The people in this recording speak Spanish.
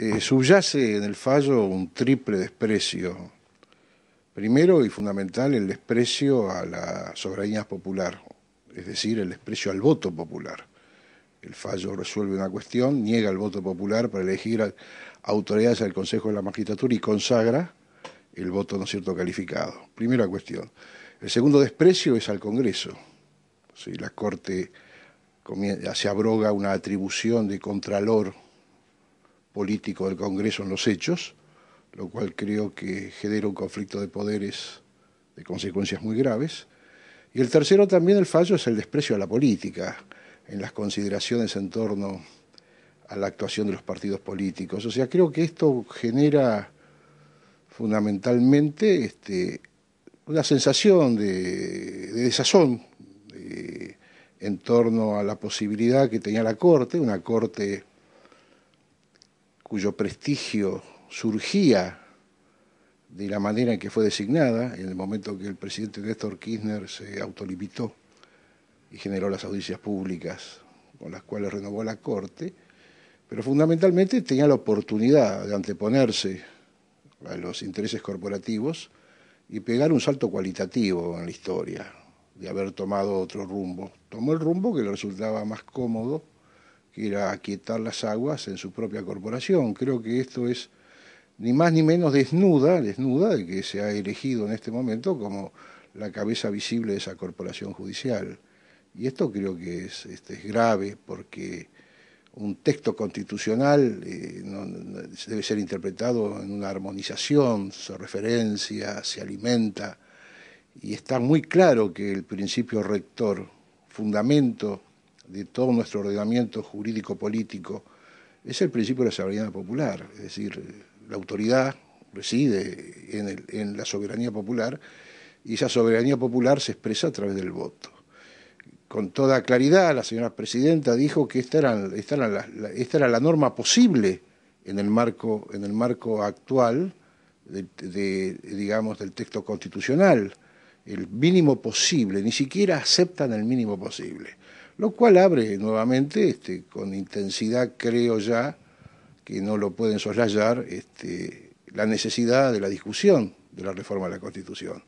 Eh, subyace en el fallo un triple desprecio. Primero y fundamental, el desprecio a la soberanía popular, es decir, el desprecio al voto popular. El fallo resuelve una cuestión, niega el voto popular para elegir autoridades al Consejo de la Magistratura y consagra el voto no cierto calificado. Primera cuestión. El segundo desprecio es al Congreso. Si la Corte se abroga una atribución de contralor político del Congreso en los hechos, lo cual creo que genera un conflicto de poderes de consecuencias muy graves. Y el tercero también, el fallo, es el desprecio a la política en las consideraciones en torno a la actuación de los partidos políticos. O sea, creo que esto genera fundamentalmente este, una sensación de, desazón en torno a la posibilidad que tenía la Corte, una Corte cuyo prestigio surgía de la manera en que fue designada, en el momento que el presidente Néstor Kirchner se autolimitó y generó las audiencias públicas con las cuales renovó la Corte, pero fundamentalmente tenía la oportunidad de anteponerse a los intereses corporativos y pegar un salto cualitativo en la historia, de haber tomado otro rumbo. Tomó el rumbo que le resultaba más cómodo era aquietar las aguas en su propia corporación. Creo que esto es ni más ni menos desnuda, desnuda de que se ha elegido en este momento como la cabeza visible de esa corporación judicial. Y esto creo que es, este, es grave porque un texto constitucional eh, debe ser interpretado en una armonización, se referencia, se alimenta, y está muy claro que el principio rector, fundamento de todo nuestro ordenamiento jurídico-político es el principio de la soberanía popular, es decir, la autoridad reside en, la soberanía popular y esa soberanía popular se expresa a través del voto con toda claridad, la señora presidenta dijo que esta, era la, norma posible en el marco, en el marco actual digamos, del texto constitucional, el mínimo posible, ni siquiera aceptan el mínimo posible lo cual abre nuevamente, este, con intensidad creo ya, que no lo pueden soslayar, este, la necesidad de la discusión de la reforma de la Constitución.